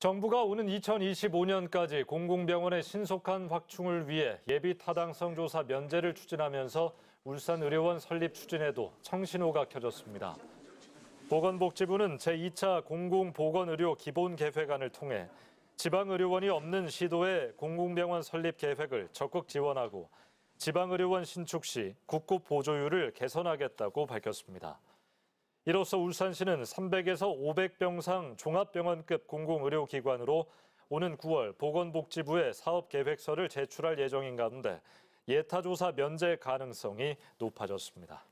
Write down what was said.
정부가 오는 2025년까지 공공병원의 신속한 확충을 위해 예비 타당성 조사 면제를 추진하면서 울산의료원 설립 추진에도 청신호가 켜졌습니다. 보건복지부는 제2차 공공보건의료 기본계획안을 통해 지방의료원이 없는 시도의 공공병원 설립 계획을 적극 지원하고 지방의료원 신축 시 국고 보조율을 개선하겠다고 밝혔습니다. 이로써 울산시는 300에서 500병상 종합병원급 공공의료기관으로 오는 9월 보건복지부에 사업계획서를 제출할 예정인 가운데 예타조사 면제 가능성이 높아졌습니다.